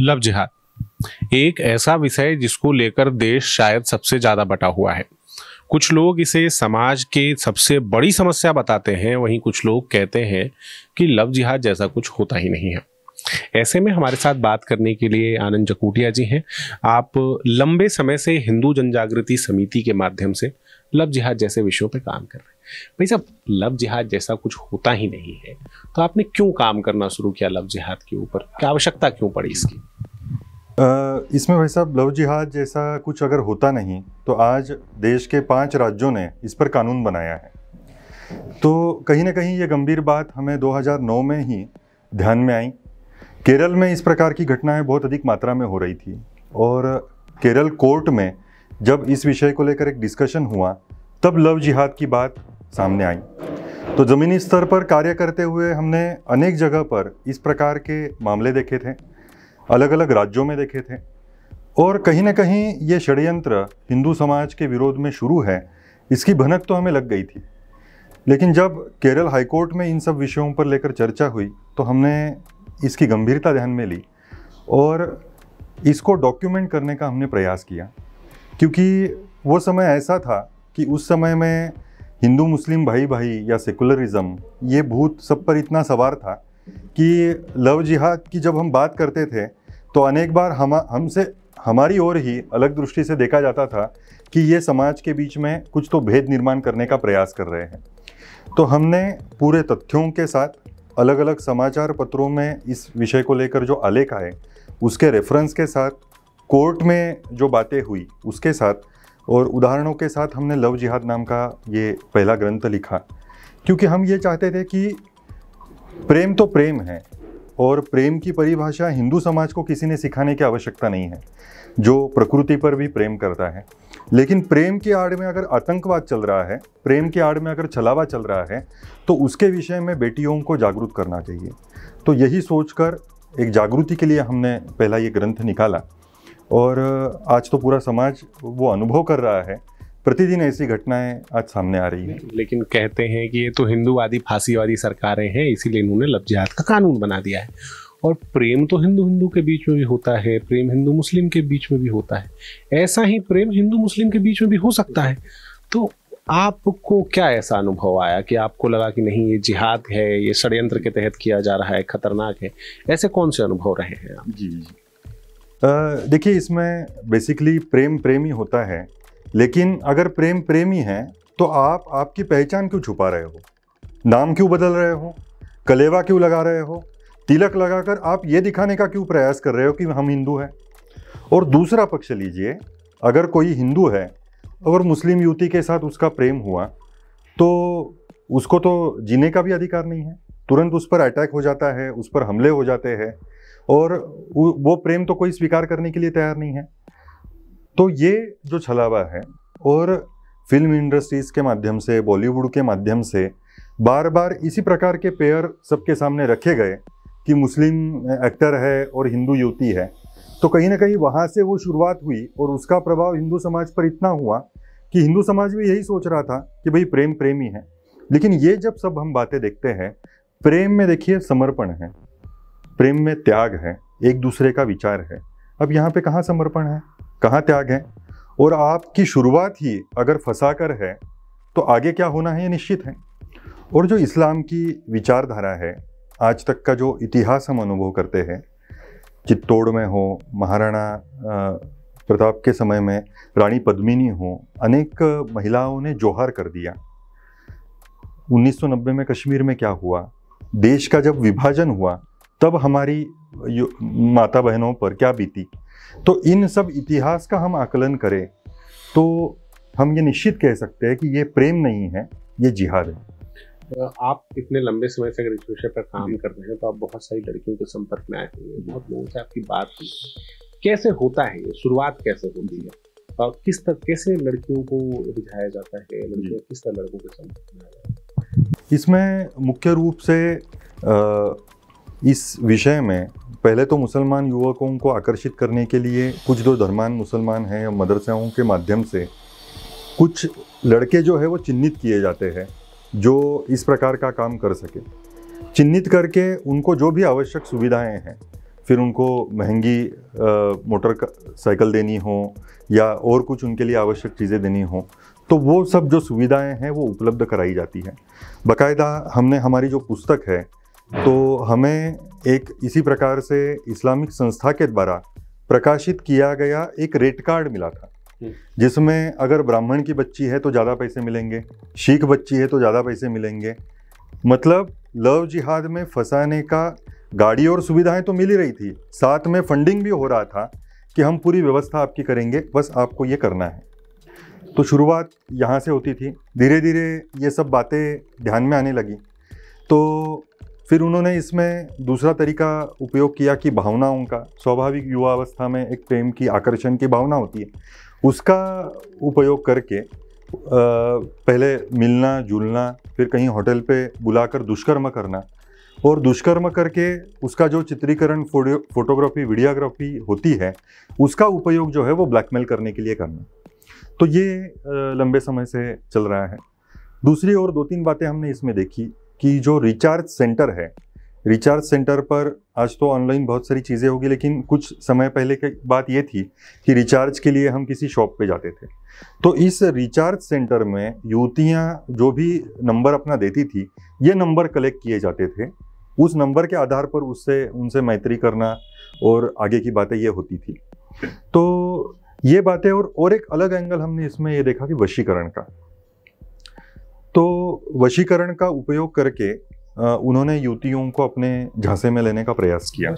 Love जिहाद एक ऐसा विषय जिसको लेकर देश शायद सबसे ज्यादा बटा हुआ है कुछ लोग इसे समाज के सबसे बड़ी समस्या बताते हैं वहीं कुछ लोग कहते हैं कि लव जिहाद जैसा कुछ होता ही नहीं है ऐसे में हमारे साथ बात करने के लिए आनंद जकूटिया जी हैं आप लंबे समय से हिंदू जनजागृति समिति के माध्यम से लव जिहाद जैसे विषयों पर काम कर रहे हैं भाई साहब लव जिहाद जैसा कुछ होता ही नहीं है तो आपने क्यों काम करना शुरू किया लव जिहाद के ऊपर क्या आवश्यकता क्यों पड़ी इसकी इसमें भाई साहब लव जिहाद जैसा कुछ अगर होता नहीं तो आज देश के पांच राज्यों ने इस पर कानून बनाया है तो कहीं ना कहीं ये गंभीर बात हमें 2009 में ही ध्यान में आई केरल में इस प्रकार की घटनाएं बहुत अधिक मात्रा में हो रही थी और केरल कोर्ट में जब इस विषय को लेकर एक डिस्कशन हुआ तब लव जिहाद की बात सामने आई तो ज़मीनी स्तर पर कार्य करते हुए हमने अनेक जगह पर इस प्रकार के मामले देखे थे अलग अलग राज्यों में देखे थे और कहीं ना कहीं ये षड्यंत्र हिंदू समाज के विरोध में शुरू है इसकी भनक तो हमें लग गई थी लेकिन जब केरल हाईकोर्ट में इन सब विषयों पर लेकर चर्चा हुई तो हमने इसकी गंभीरता ध्यान में ली और इसको डॉक्यूमेंट करने का हमने प्रयास किया क्योंकि वो समय ऐसा था कि उस समय में हिंदू मुस्लिम भाई भाई या सेकुलरिज्म ये भूत सब पर इतना सवार था कि लव जिहाद की जब हम बात करते थे तो अनेक बार हम हमसे हमारी ओर ही अलग दृष्टि से देखा जाता था कि ये समाज के बीच में कुछ तो भेद निर्माण करने का प्रयास कर रहे हैं तो हमने पूरे तथ्यों के साथ अलग अलग समाचार पत्रों में इस विषय को लेकर जो आलेख आए उसके रेफरेंस के साथ कोर्ट में जो बातें हुई उसके साथ और उदाहरणों के साथ हमने लव जिहाद नाम का ये पहला ग्रंथ लिखा क्योंकि हम ये चाहते थे कि प्रेम तो प्रेम है और प्रेम की परिभाषा हिंदू समाज को किसी ने सिखाने की आवश्यकता नहीं है जो प्रकृति पर भी प्रेम करता है लेकिन प्रेम के आड़ में अगर आतंकवाद चल रहा है प्रेम के आड़ में अगर छलावा चल रहा है तो उसके विषय में बेटियों को जागरूक करना चाहिए तो यही सोचकर एक जागृति के लिए हमने पहला ये ग्रंथ निकाला और आज तो पूरा समाज वो अनुभव कर रहा है प्रतिदिन ऐसी घटनाएं आज सामने आ रही हैं लेकिन कहते हैं कि ये तो हिंदूवादी फांसीवादी सरकारें हैं इसीलिए इन्होंने लफ्जियात का कानून बना दिया है और प्रेम तो हिंदू हिंदू के बीच में भी होता है प्रेम हिंदू मुस्लिम के बीच में भी होता है ऐसा ही प्रेम हिंदू मुस्लिम के बीच में भी हो सकता है तो आपको क्या ऐसा अनुभव आया कि आपको लगा कि नहीं ये जिहाद है ये षड्यंत्र के तहत किया जा रहा है खतरनाक है ऐसे कौन से अनुभव रहे हैं आप जी जी देखिए इसमें बेसिकली प्रेम प्रेमी होता है लेकिन अगर प्रेम प्रेमी है तो आप आपकी पहचान क्यों छुपा रहे हो नाम क्यों बदल रहे हो कलेवा क्यों लगा रहे हो तिलक लगाकर आप ये दिखाने का क्यों प्रयास कर रहे हो कि हम हिंदू हैं और दूसरा पक्ष लीजिए अगर कोई हिंदू है और मुस्लिम युवती के साथ उसका प्रेम हुआ तो उसको तो जीने का भी अधिकार नहीं है तुरंत उस पर अटैक हो जाता है उस पर हमले हो जाते हैं और वो प्रेम तो कोई स्वीकार करने के लिए तैयार नहीं है तो ये जो छलावा है और फिल्म इंडस्ट्रीज़ के माध्यम से बॉलीवुड के माध्यम से बार बार इसी प्रकार के पेयर सबके सामने रखे गए कि मुस्लिम एक्टर है और हिंदू युवती है तो कहीं ना कहीं वहाँ से वो शुरुआत हुई और उसका प्रभाव हिंदू समाज पर इतना हुआ कि हिंदू समाज भी यही सोच रहा था कि भाई प्रेम प्रेम ही है लेकिन ये जब सब हम बातें देखते हैं प्रेम में देखिए समर्पण है प्रेम में त्याग है एक दूसरे का विचार है अब यहाँ पे कहाँ समर्पण है कहाँ त्याग है और आपकी शुरुआत ही अगर फंसा कर है तो आगे क्या होना है ये निश्चित है और जो इस्लाम की विचारधारा है आज तक का जो इतिहास हम अनुभव करते हैं चित्तौड़ में हो महाराणा प्रताप के समय में रानी पद्मिनी हो अनेक महिलाओं ने जोहार कर दिया 1990 में कश्मीर में क्या हुआ देश का जब विभाजन हुआ तब हमारी माता बहनों पर क्या बीती तो इन सब इतिहास का हम आकलन करें तो हम ये निश्चित कह सकते हैं कि ये प्रेम नहीं है ये जिहाद है आप इतने लंबे समय से अगर इस विषय पर काम हाँ। कर रहे हैं तो आप बहुत सारी लड़कियों के संपर्क में आए होंगे बहुत लोगों से आपकी बात की कैसे होता है ये शुरुआत कैसे होती है और किस तरह कैसे लड़कियों को रिझाया जाता है लड़कियों किस तरह लड़कों के संपर्क में आया इसमें मुख्य रूप से इस विषय में पहले तो मुसलमान युवकों को आकर्षित करने के लिए कुछ जो धर्मान मुसलमान हैं मदरसों के माध्यम से कुछ लड़के जो है वो चिन्हित किए जाते हैं जो इस प्रकार का काम कर सके चिन्हित करके उनको जो भी आवश्यक सुविधाएं हैं फिर उनको महंगी मोटर साइकिल देनी हो या और कुछ उनके लिए आवश्यक चीज़ें देनी हो तो वो सब जो सुविधाएं हैं वो उपलब्ध कराई जाती हैं बकायदा हमने हमारी जो पुस्तक है तो हमें एक इसी प्रकार से इस्लामिक संस्था के द्वारा प्रकाशित किया गया एक रेट कार्ड मिला था हम्म। जिसमें अगर ब्राह्मण की बच्ची है तो ज़्यादा पैसे मिलेंगे शीख बच्ची है तो ज़्यादा पैसे मिलेंगे मतलब लव जिहाद में फंसाने का गाड़ी और सुविधाएं तो मिल ही रही थी साथ में फंडिंग भी हो रहा था कि हम पूरी व्यवस्था आपकी करेंगे बस आपको ये करना है तो शुरुआत यहाँ से होती थी धीरे धीरे ये सब बातें ध्यान में आने लगी तो फिर उन्होंने इसमें दूसरा तरीका उपयोग किया कि भावनाओं का स्वाभाविक युवा अवस्था में एक प्रेम की आकर्षण की भावना होती है उसका उपयोग करके पहले मिलना जुलना फिर कहीं होटल पे बुलाकर दुष्कर्म करना और दुष्कर्म करके उसका जो चित्रीकरण फोटोग्राफी वीडियोग्राफी होती है उसका उपयोग जो है वो ब्लैकमेल करने के लिए करना तो ये लंबे समय से चल रहा है दूसरी और दो तीन बातें हमने इसमें देखी कि जो रिचार्ज सेंटर है रिचार्ज सेंटर पर आज तो ऑनलाइन बहुत सारी चीज़ें होगी लेकिन कुछ समय पहले की बात ये थी कि रिचार्ज के लिए हम किसी शॉप पे जाते थे तो इस रिचार्ज सेंटर में युवतियाँ जो भी नंबर अपना देती थी ये नंबर कलेक्ट किए जाते थे उस नंबर के आधार पर उससे उनसे मैत्री करना और आगे की बातें ये होती थी तो ये बातें और और एक अलग एंगल हमने इसमें ये देखा कि वशीकरण का तो वशीकरण का उपयोग करके उन्होंने युवतियों को अपने झांसे में लेने का प्रयास किया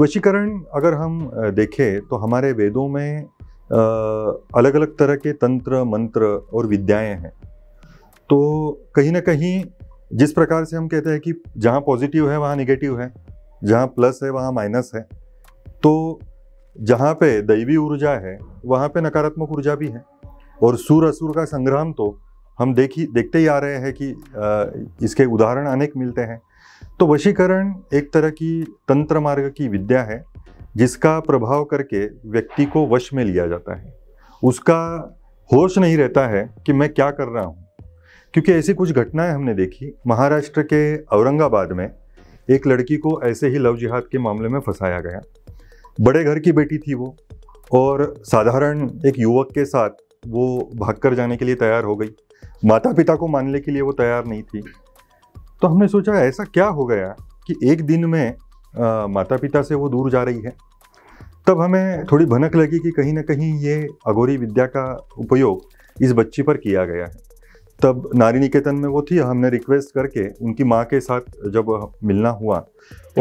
वशीकरण मतलब अगर हम देखें तो हमारे वेदों में अलग अलग तरह के तंत्र मंत्र और विद्याएं हैं तो कहीं ना कहीं जिस प्रकार से हम कहते हैं कि जहाँ पॉजिटिव है वहाँ निगेटिव है जहाँ प्लस है वहाँ माइनस है तो जहाँ पे दैवी ऊर्जा है वहाँ पे नकारात्मक ऊर्जा भी है और सुर असुर का संग्राम तो हम देखी देखते ही आ रहे हैं कि इसके उदाहरण अनेक मिलते हैं तो वशीकरण एक तरह की तंत्र मार्ग की विद्या है जिसका प्रभाव करके व्यक्ति को वश में लिया जाता है उसका होश नहीं रहता है कि मैं क्या कर रहा हूँ क्योंकि ऐसी कुछ घटनाएं हमने देखी महाराष्ट्र के औरंगाबाद में एक लड़की को ऐसे ही लव जिहाद के मामले में फंसाया गया बड़े घर की बेटी थी वो और साधारण एक युवक के साथ वो भागकर जाने के लिए तैयार हो गई माता पिता को मानने के लिए वो तैयार नहीं थी तो हमने सोचा ऐसा क्या हो गया कि एक दिन में आ, माता पिता से वो दूर जा रही है तब हमें थोड़ी भनक लगी कि कहीं ना कहीं ये अगोरी विद्या का उपयोग इस बच्ची पर किया गया है तब नारी निकेतन में वो थी हमने रिक्वेस्ट करके उनकी माँ के साथ जब मिलना हुआ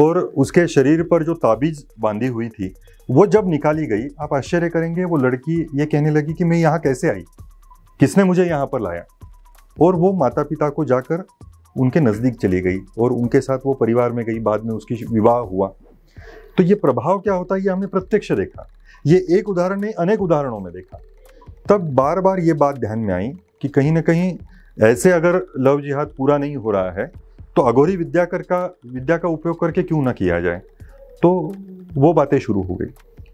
और उसके शरीर पर जो ताबीज बांधी हुई थी वो जब निकाली गई आप आश्चर्य करेंगे वो लड़की ये कहने लगी कि मैं यहाँ कैसे आई किसने मुझे यहाँ पर लाया और वो माता पिता को जाकर उनके नज़दीक चली गई और उनके साथ वो परिवार में गई बाद में उसकी विवाह हुआ तो ये प्रभाव क्या होता है ये हमने प्रत्यक्ष देखा ये एक उदाहरण नहीं अनेक उदाहरणों में देखा तब बार बार ये बात ध्यान में आई कि कहीं ना कहीं ऐसे अगर लव जिहाद पूरा नहीं हो रहा है तो अघोरी विद्याकर का विद्या का उपयोग करके क्यों ना किया जाए तो वो बातें शुरू हो गई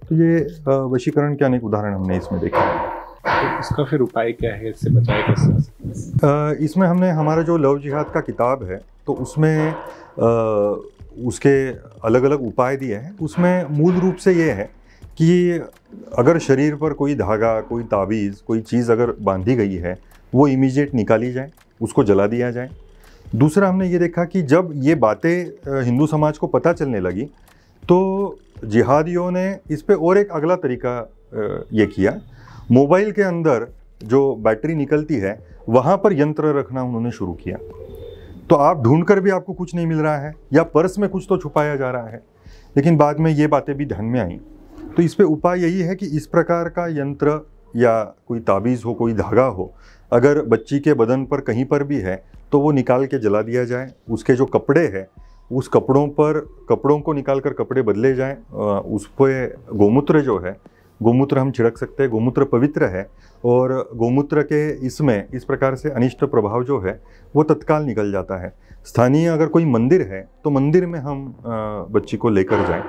तो ये वशीकरण के अनेक उदाहरण हमने इसमें देखे तो इसका फिर उपाय क्या है इससे बचाए कैसे इसमें हमने हमारा जो लव जिहाद का किताब है तो उसमें आ, उसके अलग अलग उपाय दिए हैं उसमें मूल रूप से ये है कि अगर शरीर पर कोई धागा कोई ताबीज़ कोई चीज़ अगर बांधी गई है वो इमीजिएट निकाली जाए उसको जला दिया जाए दूसरा हमने ये देखा कि जब ये बातें हिंदू समाज को पता चलने लगी तो जिहादियों ने इस पर और एक अगला तरीका ये किया मोबाइल के अंदर जो बैटरी निकलती है वहाँ पर यंत्र रखना उन्होंने शुरू किया तो आप ढूंढ कर भी आपको कुछ नहीं मिल रहा है या पर्स में कुछ तो छुपाया जा रहा है लेकिन बाद में ये बातें भी ध्यान में आई तो इस पर उपाय यही है कि इस प्रकार का यंत्र या कोई ताबीज़ हो कोई धागा हो अगर बच्ची के बदन पर कहीं पर भी है तो वो निकाल के जला दिया जाए उसके जो कपड़े हैं उस कपड़ों पर कपड़ों को निकाल कर कपड़े बदले जाएँ उस पर गोमूत्र जो है गोमूत्र हम छिड़क सकते हैं गोमूत्र पवित्र है और गोमूत्र के इसमें इस प्रकार से अनिष्ट प्रभाव जो है वो तत्काल निकल जाता है स्थानीय अगर कोई मंदिर है तो मंदिर में हम बच्ची को लेकर जाएं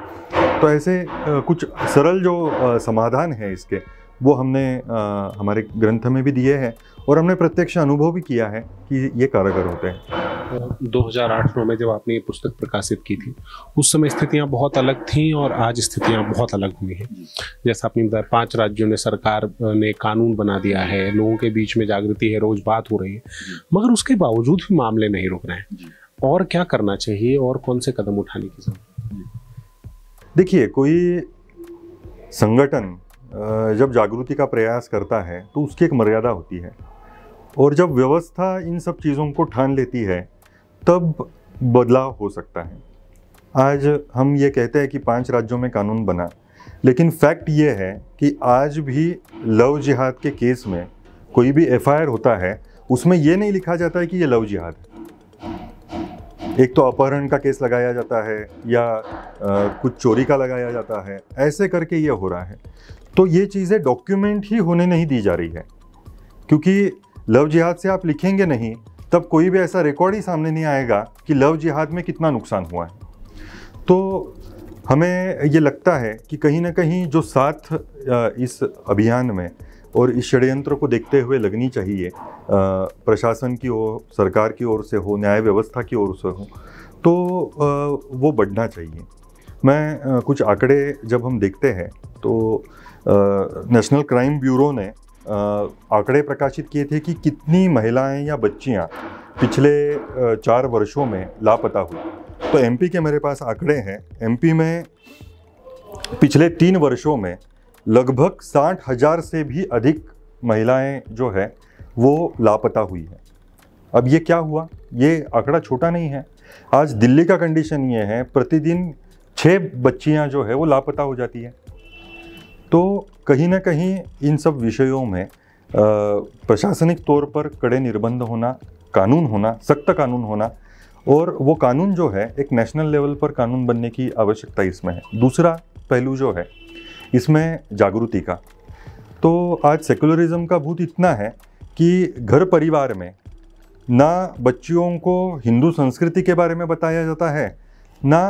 तो ऐसे कुछ सरल जो समाधान है इसके वो हमने हमारे ग्रंथ में भी दिए हैं और हमने प्रत्यक्ष अनुभव भी किया है कि ये कारगर होते हैं 2008-9 में जब आपने ये पुस्तक प्रकाशित की थी उस समय स्थितियां बहुत अलग थीं और आज स्थितियां बहुत अलग हुई हैं जैसा आपने बताया पांच राज्यों ने सरकार ने कानून बना दिया है लोगों के बीच में जागृति है रोज बात हो रही है मगर उसके बावजूद भी मामले नहीं रुक रहे हैं और क्या करना चाहिए और कौन से कदम उठाने की जरूरत देखिए कोई संगठन जब जागृति का प्रयास करता है तो उसकी एक मर्यादा होती है और जब व्यवस्था इन सब चीज़ों को ठान लेती है तब बदलाव हो सकता है आज हम ये कहते हैं कि पांच राज्यों में कानून बना लेकिन फैक्ट ये है कि आज भी लव जिहाद के केस में कोई भी एफआईआर होता है उसमें ये नहीं लिखा जाता है कि ये लव जिहाद है एक तो अपहरण का केस लगाया जाता है या आ, कुछ चोरी का लगाया जाता है ऐसे करके ये हो रहा है तो ये चीज़ें डॉक्यूमेंट ही होने नहीं दी जा रही है क्योंकि लव जिहाद से आप लिखेंगे नहीं तब कोई भी ऐसा रिकॉर्ड ही सामने नहीं आएगा कि लव जिहाद में कितना नुकसान हुआ है तो हमें ये लगता है कि कहीं ना कहीं जो साथ इस अभियान में और इस षड्यंत्र को देखते हुए लगनी चाहिए प्रशासन की ओर सरकार की ओर से हो न्याय व्यवस्था की ओर से हो तो वो बढ़ना चाहिए मैं कुछ आंकड़े जब हम देखते हैं तो नेशनल क्राइम ब्यूरो ने आंकड़े प्रकाशित किए थे कि कितनी महिलाएं या बच्चियां पिछले चार वर्षों में लापता हुई तो एमपी के मेरे पास आंकड़े हैं एमपी में पिछले तीन वर्षों में लगभग साठ हज़ार से भी अधिक महिलाएं जो है वो लापता हुई हैं अब ये क्या हुआ ये आंकड़ा छोटा नहीं है आज दिल्ली का कंडीशन ये है प्रतिदिन छः बच्चियां जो है वो लापता हो जाती हैं तो कहीं ना कहीं इन सब विषयों में प्रशासनिक तौर पर कड़े निर्बंध होना कानून होना सख्त कानून होना और वो कानून जो है एक नेशनल लेवल पर कानून बनने की आवश्यकता इसमें है दूसरा पहलू जो है इसमें जागृति का तो आज सेकुलरिज्म का भूत इतना है कि घर परिवार में ना बच्चियों को हिंदू संस्कृति के बारे में बताया जाता है ना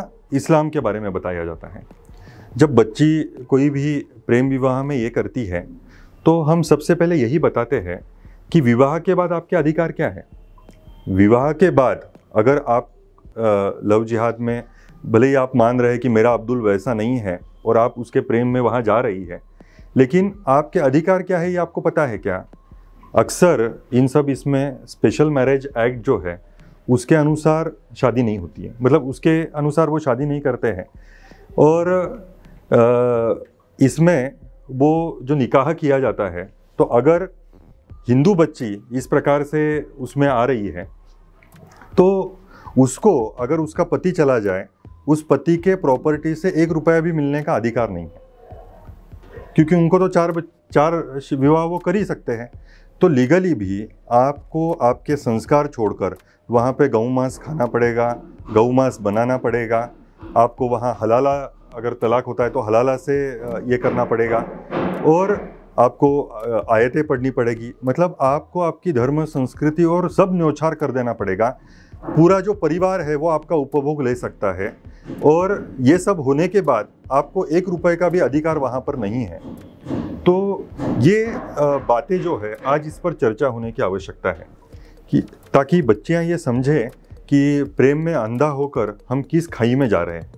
इस्लाम के बारे में बताया जाता है जब बच्ची कोई भी प्रेम विवाह में ये करती है तो हम सबसे पहले यही बताते हैं कि विवाह के बाद आपके अधिकार क्या है विवाह के बाद अगर आप लव जिहाद में भले ही आप मान रहे कि मेरा अब्दुल वैसा नहीं है और आप उसके प्रेम में वहाँ जा रही है लेकिन आपके अधिकार क्या है ये आपको पता है क्या अक्सर इन सब इसमें स्पेशल मैरिज एक्ट जो है उसके अनुसार शादी नहीं होती है मतलब उसके अनुसार वो शादी नहीं करते हैं और आ, इसमें वो जो निकाह किया जाता है तो अगर हिंदू बच्ची इस प्रकार से उसमें आ रही है तो उसको अगर उसका पति चला जाए उस पति के प्रॉपर्टी से एक रुपया भी मिलने का अधिकार नहीं है क्योंकि उनको तो चार चार विवाह वो कर ही सकते हैं तो लीगली भी आपको आपके संस्कार छोड़कर वहाँ पे गऊ मांस खाना पड़ेगा गऊ मांस बनाना पड़ेगा आपको वहाँ हलाला अगर तलाक होता है तो हलाला से ये करना पड़ेगा और आपको आयतें पढ़नी पड़ेगी मतलब आपको आपकी धर्म संस्कृति और सब न्योछार कर देना पड़ेगा पूरा जो परिवार है वो आपका उपभोग ले सकता है और ये सब होने के बाद आपको एक रुपए का भी अधिकार वहाँ पर नहीं है तो ये बातें जो है आज इस पर चर्चा होने की आवश्यकता है कि ताकि बच्चियाँ ये समझें कि प्रेम में अंधा होकर हम किस खाई में जा रहे हैं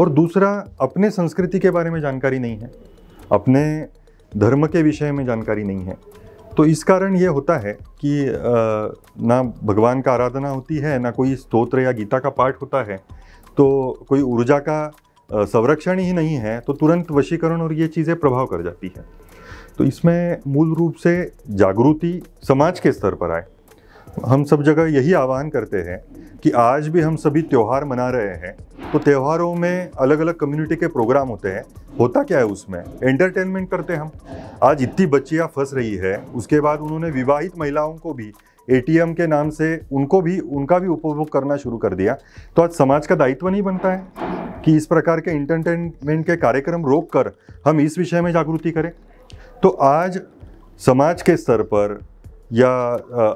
और दूसरा अपने संस्कृति के बारे में जानकारी नहीं है अपने धर्म के विषय में जानकारी नहीं है तो इस कारण ये होता है कि ना भगवान का आराधना होती है ना कोई स्तोत्र या गीता का पाठ होता है तो कोई ऊर्जा का संरक्षण ही नहीं है तो तुरंत वशीकरण और ये चीज़ें प्रभाव कर जाती है तो इसमें मूल रूप से जागृति समाज के स्तर पर आए हम सब जगह यही आह्वान करते हैं कि आज भी हम सभी त्यौहार मना रहे हैं तो त्यौहारों में अलग अलग कम्युनिटी के प्रोग्राम होते हैं होता क्या है उसमें एंटरटेनमेंट करते हैं हम आज इतनी बच्चियाँ फंस रही है उसके बाद उन्होंने विवाहित महिलाओं को भी एटीएम के नाम से उनको भी उनका भी उपभोग करना शुरू कर दिया तो आज समाज का दायित्व नहीं बनता है कि इस प्रकार के इंटरटेनमेंट के कार्यक्रम रोक कर हम इस विषय में जागृति करें तो आज समाज के स्तर पर या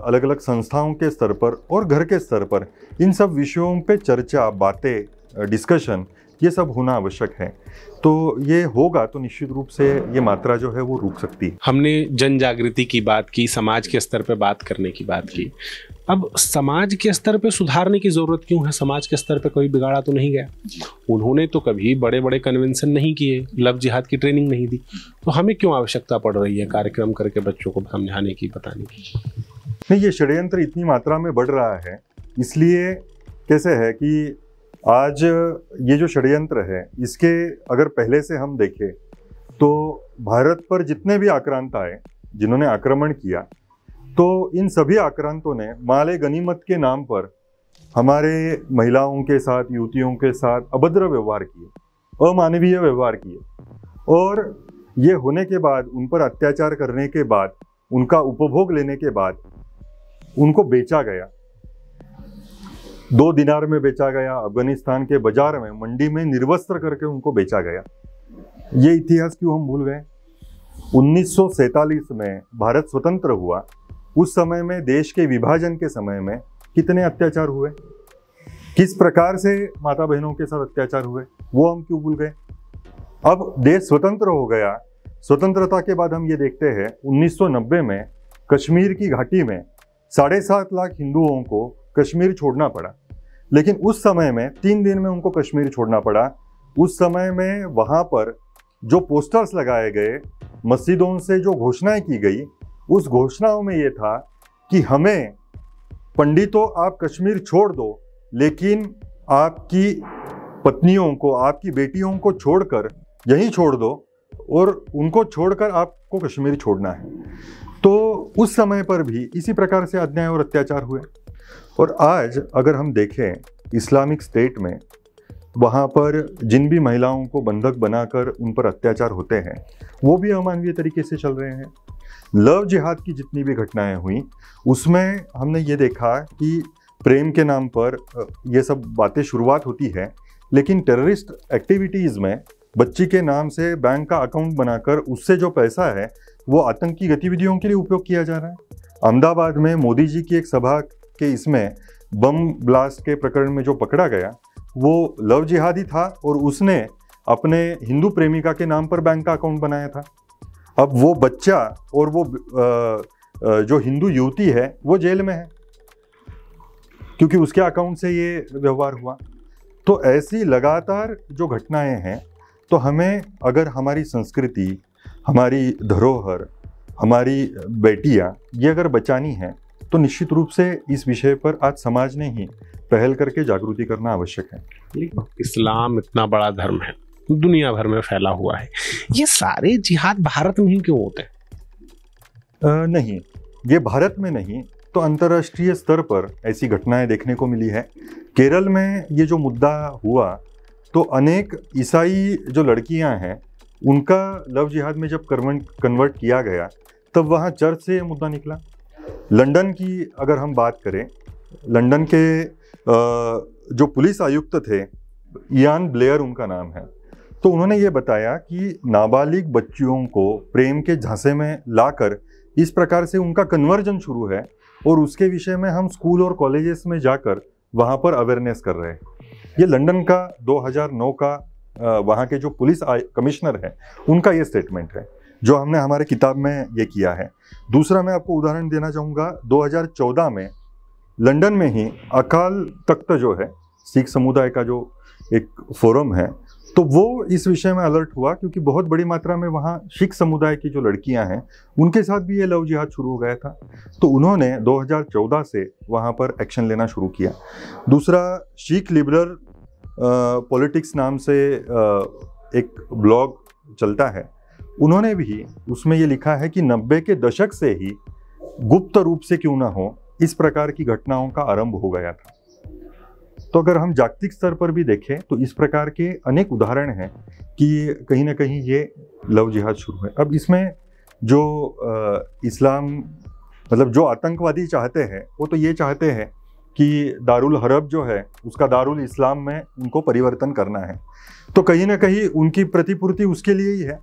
अलग अलग संस्थाओं के स्तर पर और घर के स्तर पर इन सब विषयों पे चर्चा बातें डिस्कशन ये सब होना आवश्यक है तो ये होगा तो निश्चित रूप से ये मात्रा जो है वो रुक सकती है हमने जन जागृति की बात की समाज के स्तर पर बात करने की बात की अब समाज के स्तर पर सुधारने की ज़रूरत क्यों है समाज के स्तर पर कोई बिगाड़ा तो नहीं गया उन्होंने तो कभी बड़े बड़े कन्वेंशन नहीं किए लव जिहाद की ट्रेनिंग नहीं दी तो हमें क्यों आवश्यकता पड़ रही है कार्यक्रम करके बच्चों को समझाने की बताने की नहीं ये षड्यंत्र इतनी मात्रा में बढ़ रहा है इसलिए कैसे है कि आज ये जो षड्यंत्र है इसके अगर पहले से हम देखें तो भारत पर जितने भी आक्रांत आए जिन्होंने आक्रमण किया तो इन सभी आक्रांतों ने माले गनीमत के नाम पर हमारे महिलाओं के साथ युवतियों के साथ अभद्र व्यवहार किए अमानवीय व्यवहार किए और ये होने के बाद उन पर अत्याचार करने के बाद उनका उपभोग लेने के बाद उनको बेचा गया दो दिनार में बेचा गया अफगानिस्तान के बाजार में मंडी में निर्वस्त्र करके उनको बेचा गया ये इतिहास क्यों हम भूल गए 1947 में भारत स्वतंत्र हुआ उस समय में देश के विभाजन के समय में कितने अत्याचार हुए किस प्रकार से माता बहनों के साथ अत्याचार हुए वो हम क्यों भूल गए अब देश स्वतंत्र हो गया स्वतंत्रता के बाद हम ये देखते हैं 1990 में कश्मीर की घाटी में साढ़े सात लाख हिंदुओं को कश्मीर छोड़ना पड़ा लेकिन उस समय में तीन दिन में उनको कश्मीर छोड़ना पड़ा उस समय में वहाँ पर जो पोस्टर्स लगाए गए मस्जिदों से जो घोषणाएं की गई उस घोषणाओं में ये था कि हमें पंडितों आप कश्मीर छोड़ दो लेकिन आपकी पत्नियों को आपकी बेटियों को छोड़कर यहीं छोड़ दो और उनको छोड़कर आपको कश्मीर छोड़ना है तो उस समय पर भी इसी प्रकार से अन्याय और अत्याचार हुए और आज अगर हम देखें इस्लामिक स्टेट में वहाँ पर जिन भी महिलाओं को बंधक बनाकर उन पर अत्याचार होते हैं वो भी अमानवीय तरीके से चल रहे हैं लव जिहाद की जितनी भी घटनाएं हुई उसमें हमने ये देखा कि प्रेम के नाम पर ये सब बातें शुरुआत होती है लेकिन टेररिस्ट एक्टिविटीज़ में बच्ची के नाम से बैंक का अकाउंट बनाकर उससे जो पैसा है वो आतंकी गतिविधियों के लिए उपयोग किया जा रहा है अहमदाबाद में मोदी जी की एक सभा कि इसमें बम ब्लास्ट के प्रकरण में जो पकड़ा गया वो लव जिहादी था और उसने अपने हिंदू प्रेमिका के नाम पर बैंक का अकाउंट बनाया था अब वो बच्चा और वो जो हिंदू युवती है वो जेल में है क्योंकि उसके अकाउंट से ये व्यवहार हुआ तो ऐसी लगातार जो घटनाएं हैं तो हमें अगर हमारी संस्कृति हमारी धरोहर हमारी बेटियां ये अगर बचानी है तो निश्चित रूप से इस विषय पर आज समाज ने ही पहल करके जागृति करना आवश्यक है इस्लाम इतना बड़ा धर्म है दुनिया भर में फैला हुआ है ये सारे जिहाद भारत में ही क्यों होते हैं नहीं ये भारत में नहीं तो अंतर्राष्ट्रीय स्तर पर ऐसी घटनाएं देखने को मिली है केरल में ये जो मुद्दा हुआ तो अनेक ईसाई जो लड़कियां हैं उनका लव जिहाद में जब कन्वर्ट किया गया तब वहाँ चर्च से ये मुद्दा निकला लंदन की अगर हम बात करें लंदन के जो पुलिस आयुक्त थे यान ब्लेयर उनका नाम है तो उन्होंने ये बताया कि नाबालिग बच्चियों को प्रेम के झांसे में लाकर इस प्रकार से उनका कन्वर्जन शुरू है और उसके विषय में हम स्कूल और कॉलेजेस में जाकर वहाँ पर अवेयरनेस कर रहे हैं ये लंदन का 2009 का वहाँ के जो पुलिस कमिश्नर हैं उनका ये स्टेटमेंट है जो हमने हमारे किताब में ये किया है दूसरा मैं आपको उदाहरण देना चाहूँगा 2014 में लंदन में ही अकाल तख्त जो है सिख समुदाय का जो एक फोरम है तो वो इस विषय में अलर्ट हुआ क्योंकि बहुत बड़ी मात्रा में वहाँ सिख समुदाय की जो लड़कियाँ हैं उनके साथ भी ये लव जिहाद शुरू हो गया था तो उन्होंने 2014 से वहाँ पर एक्शन लेना शुरू किया दूसरा सिख लिबरल पॉलिटिक्स नाम से आ, एक ब्लॉग चलता है उन्होंने भी उसमें ये लिखा है कि नब्बे के दशक से ही गुप्त रूप से क्यों ना हो इस प्रकार की घटनाओं का आरंभ हो गया था तो अगर हम जागतिक स्तर पर भी देखें तो इस प्रकार के अनेक उदाहरण हैं कि कहीं ना कहीं ये लव जिहाद शुरू है अब इसमें जो इस्लाम मतलब जो आतंकवादी चाहते हैं वो तो ये चाहते हैं कि दारुल हरब जो है उसका दारुल इस्लाम में उनको परिवर्तन करना है तो कहीं ना कहीं उनकी प्रतिपूर्ति उसके लिए ही है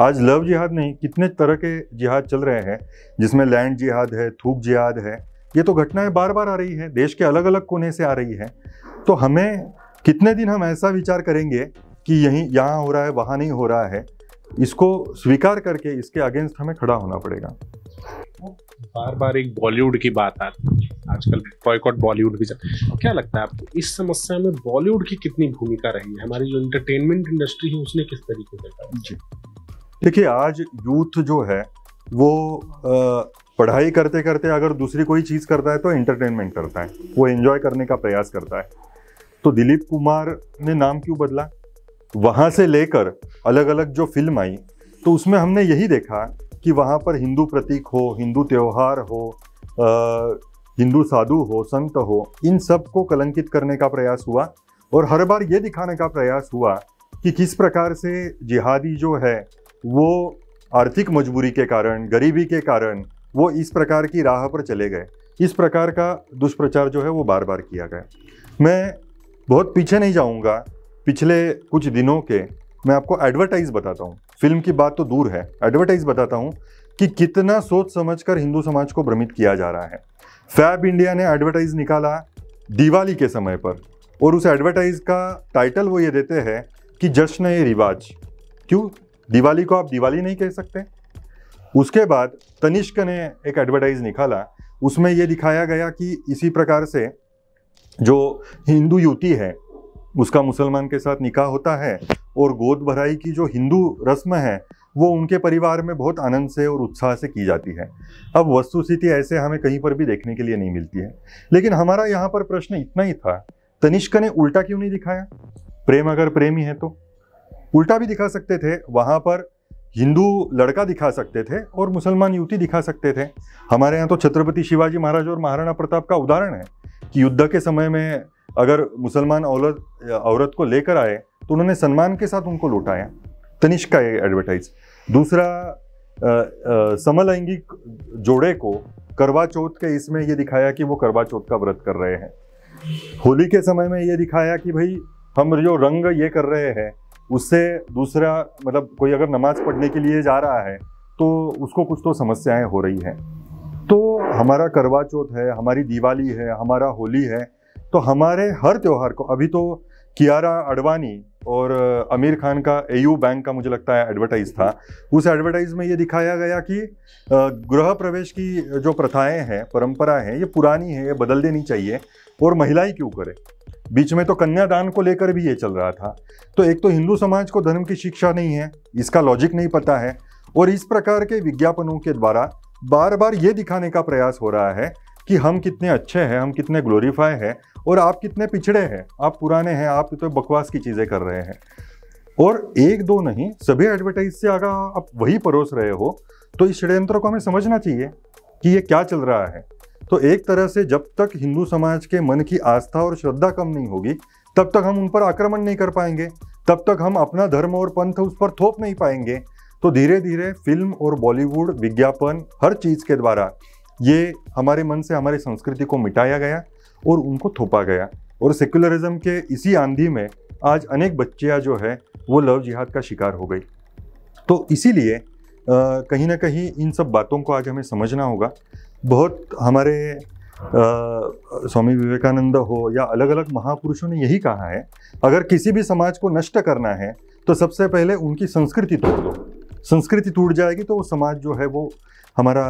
आज लव जिहाद नहीं कितने तरह के जिहाद चल रहे हैं जिसमें लैंड जिहाद है थूक जिहाद है ये तो घटनाएं बार बार आ रही है देश के अलग अलग कोने से आ रही है तो हमें कितने दिन हम ऐसा विचार करेंगे कि यहीं यहाँ हो रहा है वहाँ नहीं हो रहा है इसको स्वीकार करके इसके अगेंस्ट हमें खड़ा होना पड़ेगा बार बार एक बॉलीवुड की बात आती है आजकल बॉयकॉट बॉलीवुड भी तो क्या लगता है आपको इस समस्या में बॉलीवुड की कितनी भूमिका रही है हमारी जो इंटरटेनमेंट इंडस्ट्री है उसने किस तरीके से जी देखिए आज यूथ जो है वो पढ़ाई करते करते अगर दूसरी कोई चीज़ करता है तो एंटरटेनमेंट करता है वो एंजॉय करने का प्रयास करता है तो दिलीप कुमार ने नाम क्यों बदला वहाँ से लेकर अलग अलग जो फिल्म आई तो उसमें हमने यही देखा कि वहाँ पर हिंदू प्रतीक हो हिंदू त्यौहार हो हिंदू साधु हो संत हो इन सब को कलंकित करने का प्रयास हुआ और हर बार ये दिखाने का प्रयास हुआ कि किस प्रकार से जिहादी जो है वो आर्थिक मजबूरी के कारण गरीबी के कारण वो इस प्रकार की राह पर चले गए इस प्रकार का दुष्प्रचार जो है वो बार बार किया गया मैं बहुत पीछे नहीं जाऊंगा पिछले कुछ दिनों के मैं आपको एडवर्टाइज़ बताता हूँ फिल्म की बात तो दूर है एडवर्टाइज़ बताता हूँ कि कितना सोच समझकर हिंदू समाज को भ्रमित किया जा रहा है फैब इंडिया ने एडवर्टाइज़ निकाला दिवाली के समय पर और उस एडवर्टाइज़ का टाइटल वो ये देते हैं कि जश्न ए रिवाज क्यों दिवाली को आप दिवाली नहीं कह सकते उसके बाद तनिष्क ने एक एडवर्टाइज निकाला उसमें यह दिखाया गया कि इसी प्रकार से जो हिंदू युवती है उसका मुसलमान के साथ निकाह होता है और गोद भराई की जो हिंदू रस्म है वो उनके परिवार में बहुत आनंद से और उत्साह से की जाती है अब वस्तुस्थिति ऐसे हमें कहीं पर भी देखने के लिए नहीं मिलती है लेकिन हमारा यहाँ पर प्रश्न इतना ही था तनिष्क ने उल्टा क्यों नहीं दिखाया प्रेम अगर प्रेमी है तो उल्टा भी दिखा सकते थे वहाँ पर हिंदू लड़का दिखा सकते थे और मुसलमान युवती दिखा सकते थे हमारे यहाँ तो छत्रपति शिवाजी महाराज और महाराणा प्रताप का उदाहरण है कि युद्ध के समय में अगर मुसलमान औरत औरत को लेकर आए तो उन्होंने सम्मान के साथ उनको लौटाया तनिष्क का ये एडवर्टाइज दूसरा समलैंगिक जोड़े को करवा चौथ के इसमें ये दिखाया कि वो करवा चौथ का व्रत कर रहे हैं होली के समय में ये दिखाया कि भाई हम जो रंग ये कर रहे हैं उससे दूसरा मतलब कोई अगर नमाज पढ़ने के लिए जा रहा है तो उसको कुछ तो समस्याएं हो रही हैं तो हमारा करवा चौथ है हमारी दिवाली है हमारा होली है तो हमारे हर त्यौहार को अभी तो कियारा अड़वानी और आमिर खान का एयू बैंक का मुझे लगता है एडवर्टाइज था उस एडवर्टाइज में ये दिखाया गया कि गृह प्रवेश की जो प्रथाएं हैं परंपरा हैं ये पुरानी है ये बदल देनी चाहिए और महिलाएं क्यों करें बीच में तो कन्यादान को लेकर भी ये चल रहा था तो एक तो हिंदू समाज को धर्म की शिक्षा नहीं है इसका लॉजिक नहीं पता है और इस प्रकार के विज्ञापनों के द्वारा बार बार ये दिखाने का प्रयास हो रहा है कि हम कितने अच्छे हैं हम कितने ग्लोरीफाई हैं और आप कितने पिछड़े हैं आप पुराने हैं आप तो बकवास की चीज़ें कर रहे हैं और एक दो नहीं सभी एडवर्टाइज से अगर आप वही परोस रहे हो तो इस षड्यंत्र को हमें समझना चाहिए कि ये क्या चल रहा है तो एक तरह से जब तक हिंदू समाज के मन की आस्था और श्रद्धा कम नहीं होगी तब तक हम उन पर आक्रमण नहीं कर पाएंगे तब तक हम अपना धर्म और पंथ उस पर थोप नहीं पाएंगे तो धीरे धीरे फिल्म और बॉलीवुड विज्ञापन हर चीज़ के द्वारा ये हमारे मन से हमारी संस्कृति को मिटाया गया और उनको थोपा गया और सेक्युलरिज्म के इसी आंधी में आज अनेक बच्चियाँ जो है वो लव जिहाद का शिकार हो गई तो इसीलिए कहीं ना कहीं इन सब बातों को आज हमें समझना होगा बहुत हमारे स्वामी विवेकानंद हो या अलग अलग महापुरुषों ने यही कहा है अगर किसी भी समाज को नष्ट करना है तो सबसे पहले उनकी संस्कृति तोड़ दो संस्कृति टूट जाएगी तो वो समाज जो है वो हमारा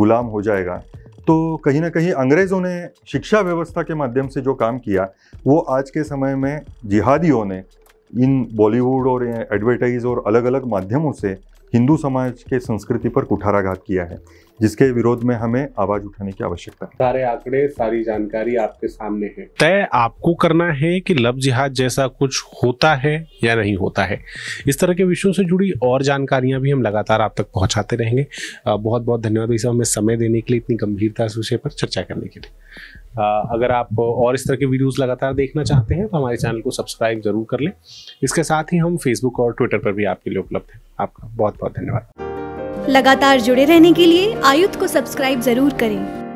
गुलाम हो जाएगा तो कहीं ना कहीं अंग्रेज़ों ने शिक्षा व्यवस्था के माध्यम से जो काम किया वो आज के समय में जिहादियों ने इन बॉलीवुड और एडवर्टाइज और अलग अलग माध्यमों से हिंदू समाज के संस्कृति पर कुठाराघात किया है जिसके विरोध में हमें आवाज उठाने की आवश्यकता है सारे आंकड़े सारी जानकारी आपके सामने है तय आपको करना है कि लव जिहाद जैसा कुछ होता है या नहीं होता है इस तरह के विषयों से जुड़ी और जानकारियां भी हम लगातार आप तक पहुंचाते रहेंगे बहुत बहुत धन्यवाद भाई हमें समय देने के लिए इतनी गंभीरता से विषय पर चर्चा करने के लिए अगर आप और इस तरह के वीडियोस लगातार देखना चाहते हैं तो हमारे चैनल को सब्सक्राइब जरूर कर लें इसके साथ ही हम फेसबुक और ट्विटर पर भी आपके लिए उपलब्ध हैं आपका बहुत बहुत धन्यवाद लगातार जुड़े रहने के लिए आयुक्त को सब्सक्राइब जरूर करें